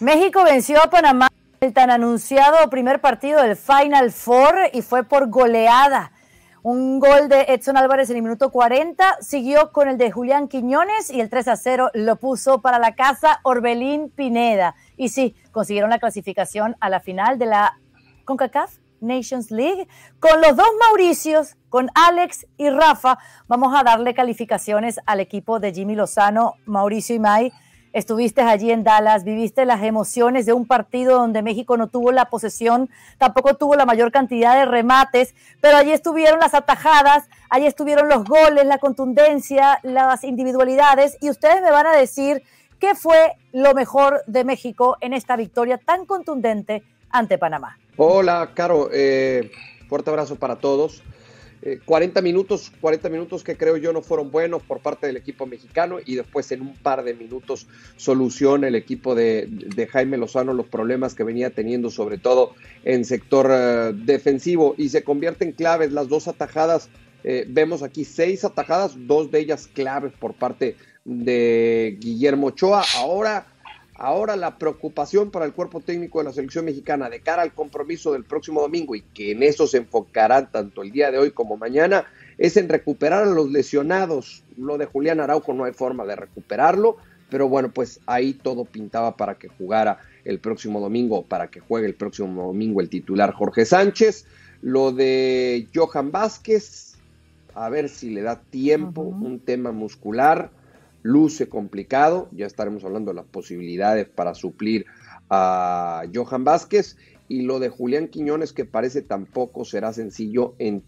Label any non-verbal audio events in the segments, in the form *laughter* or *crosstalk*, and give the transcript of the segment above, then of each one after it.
México venció a Panamá el tan anunciado primer partido del Final Four y fue por goleada. Un gol de Edson Álvarez en el minuto 40 siguió con el de Julián Quiñones y el 3 a 0 lo puso para la casa Orbelín Pineda. Y sí, consiguieron la clasificación a la final de la CONCACAF Nations League con los dos Mauricios, con Alex y Rafa. Vamos a darle calificaciones al equipo de Jimmy Lozano, Mauricio y May. Estuviste allí en Dallas, viviste las emociones de un partido donde México no tuvo la posesión, tampoco tuvo la mayor cantidad de remates, pero allí estuvieron las atajadas, allí estuvieron los goles, la contundencia, las individualidades, y ustedes me van a decir qué fue lo mejor de México en esta victoria tan contundente ante Panamá. Hola, Caro, eh, fuerte abrazo para todos. 40 eh, minutos, 40 minutos que creo yo no fueron buenos por parte del equipo mexicano y después en un par de minutos soluciona el equipo de, Jaime Lozano los problemas que venía teniendo sobre todo en sector eh, defensivo y se convierten en claves las dos atajadas. Eh, vemos aquí seis atajadas, dos de ellas claves por parte de Guillermo Ochoa. Ahora Ahora la preocupación para el cuerpo técnico de la selección mexicana de cara al compromiso del próximo domingo y que en eso se enfocarán tanto el día de hoy como mañana es en recuperar a los lesionados. Lo de Julián Araujo no hay forma de recuperarlo, pero bueno, pues ahí todo pintaba para que jugara el próximo domingo, para que juegue el próximo domingo el titular Jorge Sánchez. Lo de Johan Vázquez, a ver si le da tiempo, un tema muscular luce complicado. Ya estaremos hablando de las posibilidades para suplir a Johan Vázquez. Y lo de Julián Quiñones, que parece tampoco será sencillo en,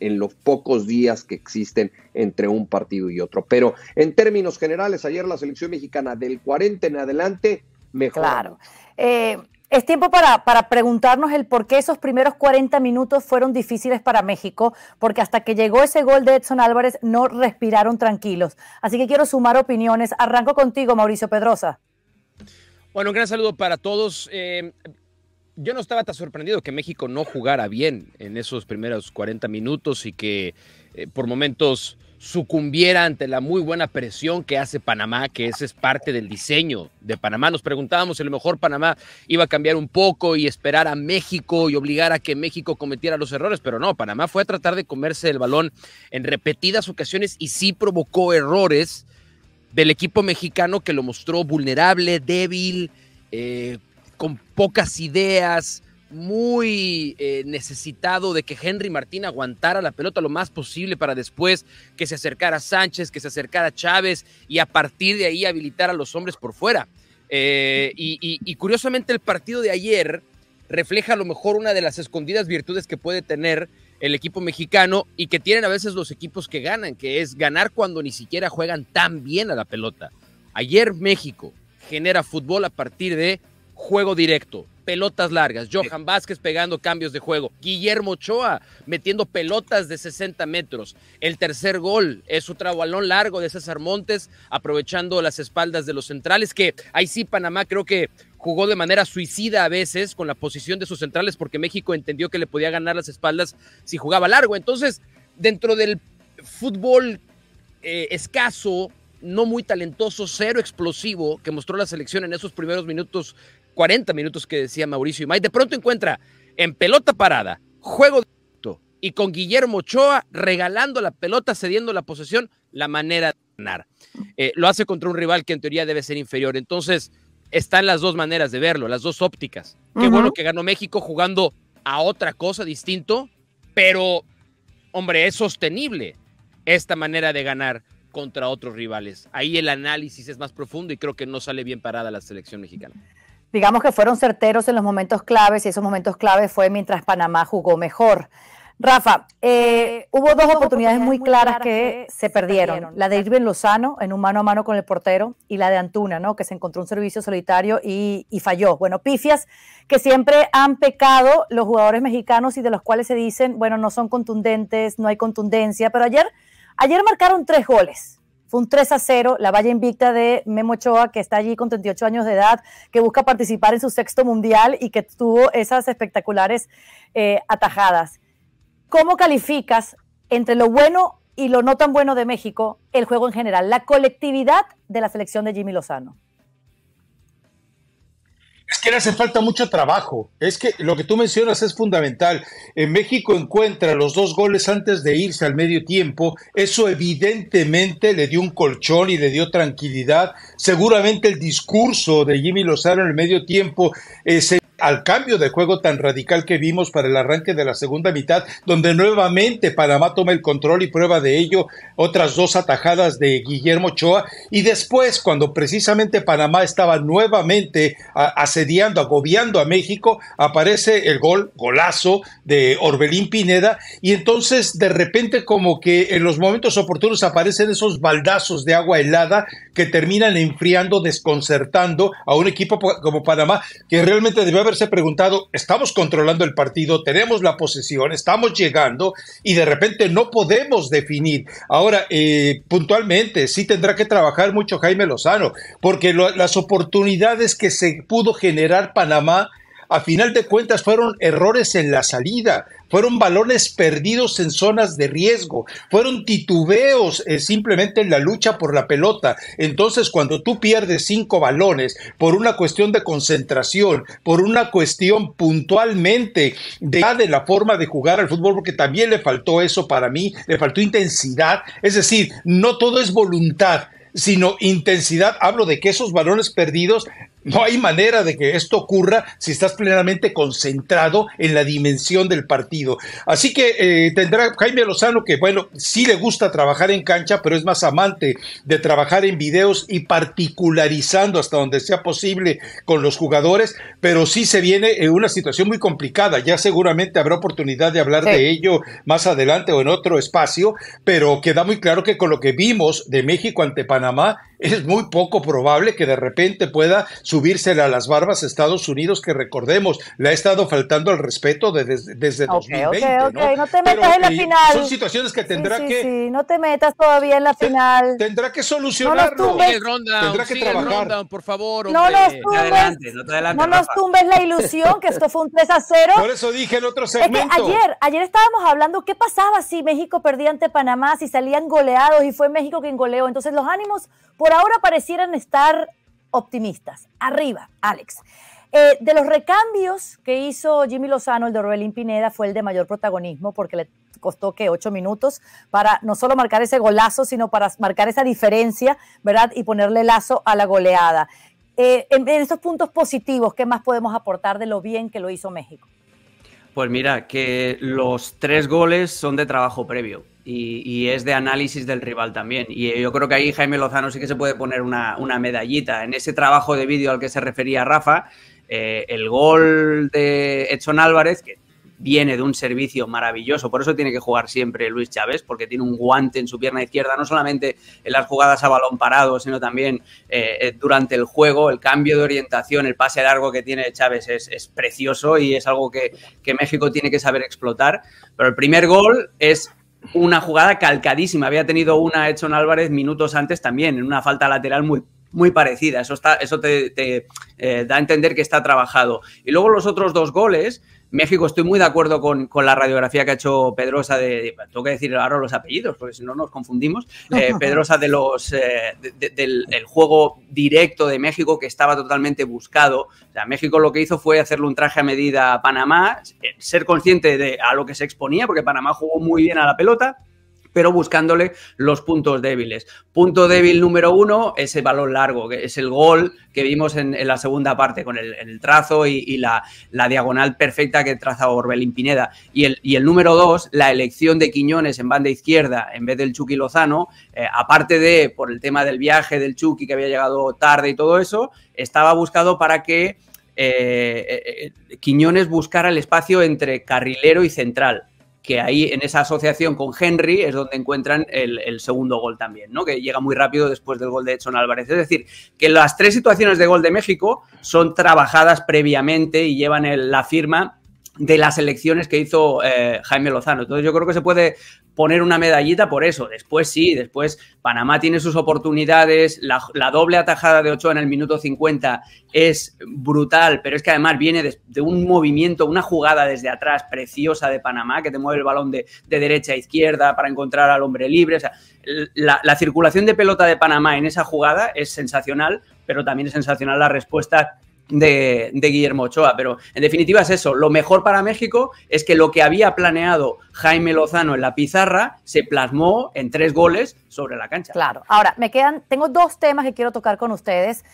los pocos días que existen entre un partido y otro. Pero en términos generales, ayer la selección mexicana del 40 en adelante mejor. Claro. Eh, es tiempo para, para, preguntarnos el por qué esos primeros 40 minutos fueron difíciles para México, porque hasta que llegó ese gol de Edson Álvarez no respiraron tranquilos. Así que quiero sumar opiniones. Arranco contigo, Mauricio Pedrosa. Bueno, un gran saludo para todos. Eh, yo no estaba tan sorprendido que México no jugara bien en esos primeros 40 minutos y que eh, por momentos sucumbiera ante la muy buena presión que hace Panamá, que ese es parte del diseño de Panamá. Nos preguntábamos si a lo mejor Panamá iba a cambiar un poco y esperar a México y obligar a que México cometiera los errores, pero no, Panamá fue a tratar de comerse el balón en repetidas ocasiones y sí provocó errores del equipo mexicano que lo mostró vulnerable, débil, eh, con pocas ideas, muy eh, necesitado de que Henry Martín aguantara la pelota lo más posible para después que se acercara Sánchez, que se acercara Chávez y a partir de ahí habilitar a los hombres por fuera. Eh, y, y, curiosamente el partido de ayer refleja a lo mejor una de las escondidas virtudes que puede tener el equipo mexicano y que tienen a veces los equipos que ganan, que es ganar cuando ni siquiera juegan tan bien a la pelota. Ayer México genera fútbol a partir de juego directo, pelotas largas, Johan Vázquez pegando cambios de juego, Guillermo Ochoa metiendo pelotas de 60 metros, el tercer gol es otro balón largo de César Montes aprovechando las espaldas de los centrales, que ahí sí Panamá creo que jugó de manera suicida a veces con la posición de sus centrales porque México entendió que le podía ganar las espaldas si jugaba largo. Entonces, dentro del fútbol eh, escaso, no muy talentoso, cero explosivo que mostró la selección en esos primeros minutos 40 minutos que decía Mauricio y Imay, de pronto encuentra en pelota parada, juego directo y con Guillermo Ochoa regalando la pelota, cediendo la posesión, la manera de ganar. Eh, lo hace contra un rival que en teoría debe ser inferior. Entonces, están las dos maneras de verlo, las dos ópticas. Qué bueno que ganó México jugando a otra cosa distinto, pero, hombre, es sostenible esta manera de ganar contra otros rivales. Ahí el análisis es más profundo y creo que no sale bien parada la selección mexicana digamos que fueron certeros en los momentos claves y esos momentos claves fue mientras Panamá jugó mejor. Rafa, eh, hubo dos oportunidades muy claras que se perdieron. La de Irving Lozano en un mano a mano con el portero y la de Antuna, ¿no? que se encontró un servicio solitario y, y falló. Bueno, pifias que siempre han pecado los jugadores mexicanos y de los cuales se dicen, bueno, no son contundentes, no hay contundencia, pero ayer, ayer marcaron tres goles fue un 3 a 0, la valla invicta de Memo Ochoa, que está allí con 38 años de edad, que busca participar en su sexto mundial y que tuvo esas espectaculares eh, atajadas. ¿Cómo calificas entre lo bueno y lo no tan bueno de México el juego en general, la colectividad de la selección de Jimmy Lozano? Es que le hace falta mucho trabajo. Es que lo que tú mencionas es fundamental. En México encuentra los dos goles antes de irse al medio tiempo. Eso evidentemente le dio un colchón y le dio tranquilidad. Seguramente el discurso de Jimmy Lozano en el medio tiempo eh, al cambio de juego tan radical que vimos para el arranque de la segunda mitad, donde nuevamente Panamá toma el control y prueba de ello otras dos atajadas de Guillermo Ochoa. Y después, cuando precisamente Panamá estaba nuevamente asediando, agobiando a México, aparece el gol, golazo de Orbelín Pineda. Y entonces, de repente, como que en los momentos oportunos aparecen esos baldazos de agua helada que terminan enfriando, desconcertando a un equipo como Panamá, que realmente debe haberse preguntado, estamos controlando el partido, tenemos la posesión, estamos llegando y de repente no podemos definir. Ahora, eh, puntualmente, sí tendrá que trabajar mucho Jaime Lozano, porque las oportunidades que se pudo generar Panamá a final de cuentas fueron errores en la salida, fueron balones perdidos en zonas de riesgo, fueron titubeos eh, simplemente en la lucha por la pelota. Entonces, cuando tú pierdes cinco balones por una cuestión de concentración, por una cuestión puntualmente de la forma de jugar al fútbol, porque también le faltó eso para mí, le faltó intensidad, es decir, no todo es voluntad sino intensidad. Hablo de que esos balones perdidos no hay manera de que esto ocurra si estás plenamente concentrado en la dimensión del partido. Así que eh, tendrá Jaime Lozano que, bueno, sí le gusta trabajar en cancha, pero es más amante de trabajar en videos y particularizando hasta donde sea posible con los jugadores, pero sí se viene en eh, una situación muy complicada. Ya seguramente habrá oportunidad de hablar de ello más adelante o en otro espacio, pero queda muy claro que con lo que vimos de México ante Panamá, es muy poco probable que de repente pueda su subírsela a las barbas a Estados Unidos, que recordemos, le ha estado faltando el respeto desde 2020. Ok, ok, ¿no? te metas en la final. Son situaciones que tendrá que. Sí, no te metas todavía en la final. Tendrá que solucionarlo. tendrá que trabajar. por favor. No nos tumbes, nos tumbes la ilusión, que esto fue un 3 a 0. Por eso dije en otro segmento. ayer, ayer estábamos hablando qué pasaba si México perdía ante Panamá, si salían goleados y fue México quien goleó. Entonces los ánimos por ahora parecieran estar optimistas. Arriba, Alex. Eh, de los recambios que hizo Jimmy Lozano, el de Rubén Pineda fue el de mayor protagonismo porque le costó que ocho minutos para no solo marcar ese golazo, sino para marcar esa diferencia, ¿verdad? Y ponerle lazo a la goleada. Eh, en, esos puntos positivos, ¿qué más podemos aportar de lo bien que lo hizo México? Pues mira, que los tres goles son de trabajo previo y, es de análisis del rival también. Y yo creo que ahí Jaime Lozano sí que se puede poner una, medallita. En ese trabajo de vídeo al que se refería Rafa, eh, el gol de Edson Álvarez, que viene de un servicio maravilloso. Por eso tiene que jugar siempre Luis Chávez, porque tiene un guante en su pierna izquierda, no solamente en las jugadas a balón parado, sino también eh, eh, durante el juego. El cambio de orientación, el pase largo que tiene Chávez es, precioso y es algo que, que, México tiene que saber explotar. Pero el primer gol es una jugada calcadísima. Había tenido una Edson Álvarez minutos antes también, en una falta lateral muy, muy parecida. Eso, está, eso te, eh, da a entender que está trabajado. Y luego los otros dos goles México, estoy muy de acuerdo con, con, la radiografía que ha hecho Pedrosa de, tengo que decir ahora los apellidos, porque si no nos confundimos, eh, *laughs* Pedrosa de los, eh, del, juego directo de México que estaba totalmente buscado. O México lo que hizo fue hacerle un traje a medida a Panamá, eh, ser consciente de a lo que se exponía, porque Panamá jugó muy bien a la pelota, pero buscándole los puntos débiles. Punto débil número uno, ese balón largo, que es el gol que vimos en, la segunda parte, con el, trazo y, la, diagonal perfecta que traza Orbelín Pineda. Y el, número dos, la elección de Quiñones en banda izquierda en vez del Chucky Lozano, eh, aparte de por el tema del viaje del Chucky que había llegado tarde y todo eso, estaba buscado para que eh, eh, Quiñones buscara el espacio entre carrilero y central que ahí en esa asociación con Henry es donde encuentran el, segundo gol también, ¿no? Que llega muy rápido después del gol de Edson Álvarez. Es decir, que las tres situaciones de gol de México son trabajadas previamente y llevan la firma de las elecciones que hizo eh, Jaime Lozano. Entonces yo creo que se puede poner una medallita por eso. Después sí, después Panamá tiene sus oportunidades, la, doble atajada de Ochoa en el minuto 50 es brutal, pero es que además viene de, un movimiento, una jugada desde atrás preciosa de Panamá que te mueve el balón de, derecha a izquierda para encontrar al hombre libre. la, la circulación de pelota de Panamá en esa jugada es sensacional, pero también es sensacional la respuesta de, Guillermo Ochoa. Pero en definitiva es eso. Lo mejor para México es que lo que había planeado Jaime Lozano en la pizarra se plasmó en tres goles sobre la cancha. Claro. Ahora, me quedan, tengo dos temas que quiero tocar con ustedes.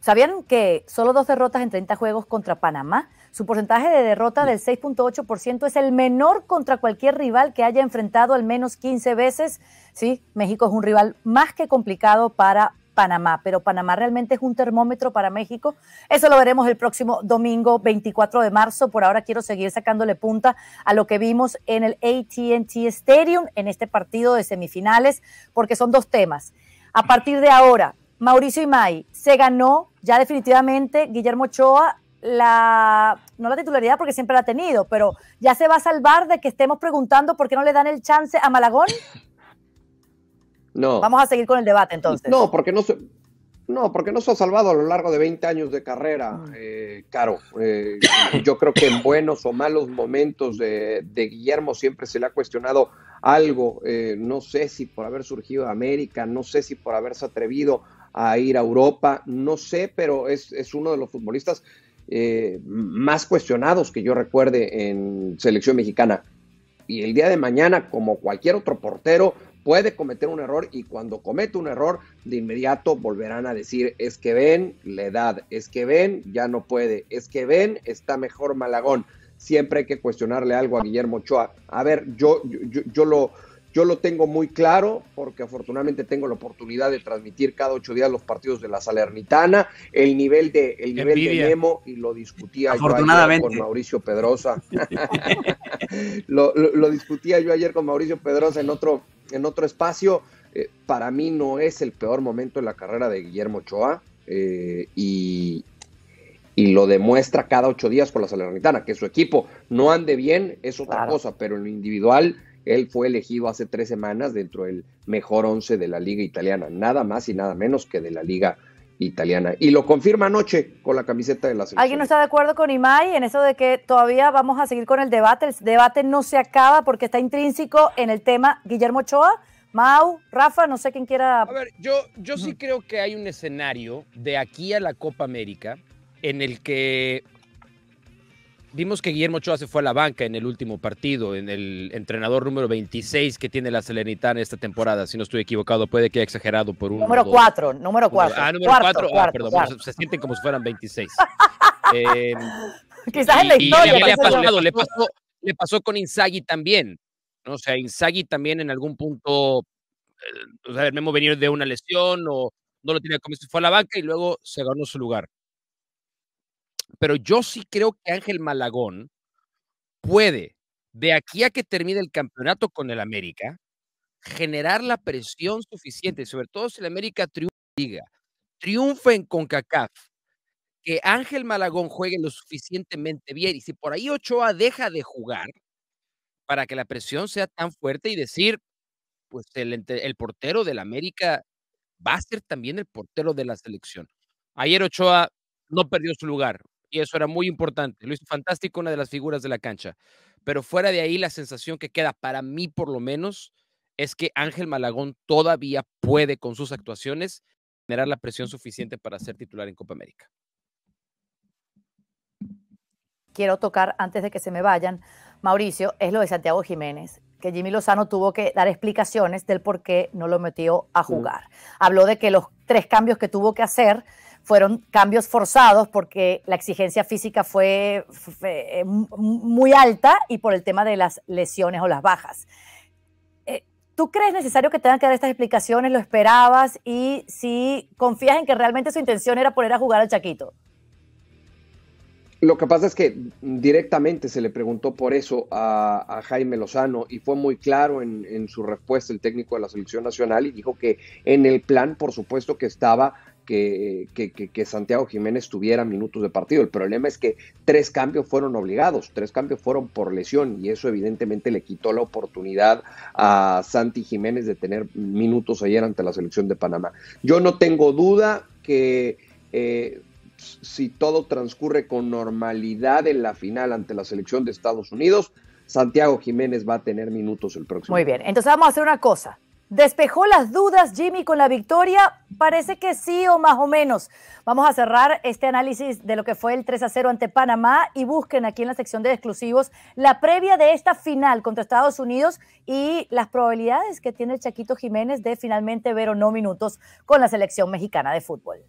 ¿Sabían que solo dos derrotas en 30 juegos contra Panamá? Su porcentaje de derrota del 6.8% es el menor contra cualquier rival que haya enfrentado al menos 15 veces. Sí, México es un rival más que complicado para Panamá, pero Panamá realmente es un termómetro para México. Eso lo veremos el próximo domingo 24 de marzo. Por ahora quiero seguir sacándole punta a lo que vimos en el ATT Stadium en este partido de semifinales, porque son dos temas. A partir de ahora, Mauricio Imay se ganó ya definitivamente Guillermo Ochoa la, no la titularidad porque siempre la ha tenido, pero ya se va a salvar de que estemos preguntando por qué no le dan el chance a Malagón. *laughs* No. Vamos a seguir con el debate entonces. No, porque no se, no, porque no se ha salvado a lo largo de 20 años de carrera, mm. eh, Caro. Eh, yo creo que en buenos o malos momentos de, Guillermo siempre se le ha cuestionado algo. Eh, no sé si por haber surgido de América, no sé si por haberse atrevido a ir a Europa, no sé, pero es, es uno de los futbolistas más cuestionados que yo recuerde en selección mexicana. Y el día de mañana, como cualquier otro portero, puede cometer un error y cuando comete un error, de inmediato volverán a decir, es que ven la edad, es que ven ya no puede, es que ven está mejor Malagón. Siempre hay que cuestionarle algo a Guillermo Ochoa. A ver, yo, yo, lo... Yo lo tengo muy claro porque afortunadamente tengo la oportunidad de transmitir cada ocho días los partidos de la Salernitana, el nivel de el nivel de Nemo y lo discutía yo ayer con Mauricio Pedrosa. *laughs* lo, lo, discutía yo ayer con Mauricio Pedrosa en otro en otro espacio. Eh, para mí no es el peor momento en la carrera de Guillermo Ochoa eh, y, lo demuestra cada ocho días con la Salernitana, que su equipo no ande bien es otra cosa, pero en lo individual él fue elegido hace tres semanas dentro del mejor once de la liga italiana, nada más y nada menos que de la liga italiana. Y lo confirma anoche con la camiseta de la selección. ¿Alguien no está de acuerdo con Imai en eso de que todavía vamos a seguir con el debate? El debate no se acaba porque está intrínseco en el tema Guillermo Ochoa, Mau, Rafa, no sé quién quiera. A ver, yo, yo sí creo que hay un escenario de aquí a la Copa América en el que Vimos que Guillermo Ochoa se fue a la banca en el último partido, en el entrenador número 26 que tiene la Selenitán esta temporada. Si no estoy equivocado, puede que haya exagerado por un. Número 4, número 4. Ah, número 4. Ah, perdón, se sienten como si fueran 26. *laughs* Em, Quizás en la historia. le, pasó, con Inzagui también. ¿no? O sea, Inzagui también en algún punto, eh, o sea, Memo venir de una lesión o no lo tenía como si fue a la banca y luego se ganó su lugar. Pero yo sí creo que Ángel Malagón puede, de aquí a que termine el campeonato con el América, generar la presión suficiente, sobre todo si el América triunfa, en triunfa en CONCACAF, que Ángel Malagón juegue lo suficientemente bien y si por ahí Ochoa deja de jugar para que la presión sea tan fuerte y decir, pues el, el portero del América va a ser también el portero de la selección. Ayer Ochoa no perdió su lugar, y eso era muy importante. Lo hizo fantástico, una de las figuras de la cancha. Pero fuera de ahí, la sensación que queda, para mí por lo menos, es que Ángel Malagón todavía puede, con sus actuaciones, generar la presión suficiente para ser titular en Copa América. Quiero tocar, antes de que se me vayan, Mauricio, es lo de Santiago Jiménez que Jimmy Lozano tuvo que dar explicaciones del por qué no lo metió a jugar. Habló de que los tres cambios que tuvo que hacer fueron cambios forzados porque la exigencia física fue, eh, muy alta y por el tema de las lesiones o las bajas. Eh, ¿Tú crees necesario que tengan que dar estas explicaciones? ¿Lo esperabas? Y si confías en que realmente su intención era poner a jugar al Chaquito. Lo que pasa es que directamente se le preguntó por eso a, Jaime Lozano y fue muy claro en, en, su respuesta el técnico de la selección nacional y dijo que en el plan, por supuesto, que estaba que, Santiago Jiménez tuviera minutos de partido. El problema es que tres cambios fueron obligados, tres cambios fueron por lesión y eso evidentemente le quitó la oportunidad a Santi Jiménez de tener minutos ayer ante la selección de Panamá. Yo no tengo duda que eh, si todo transcurre con normalidad en la final ante la selección de Estados Unidos, Santiago Jiménez va a tener minutos el próximo. Muy bien, entonces vamos a hacer una cosa. ¿Despejó las dudas Jimmy con la victoria? Parece que sí o más o menos. Vamos a cerrar este análisis de lo que fue el 3 a 0 ante Panamá y busquen aquí en la sección de exclusivos la previa de esta final contra Estados Unidos y las probabilidades que tiene el Chaquito Jiménez de finalmente ver o no minutos con la selección mexicana de fútbol.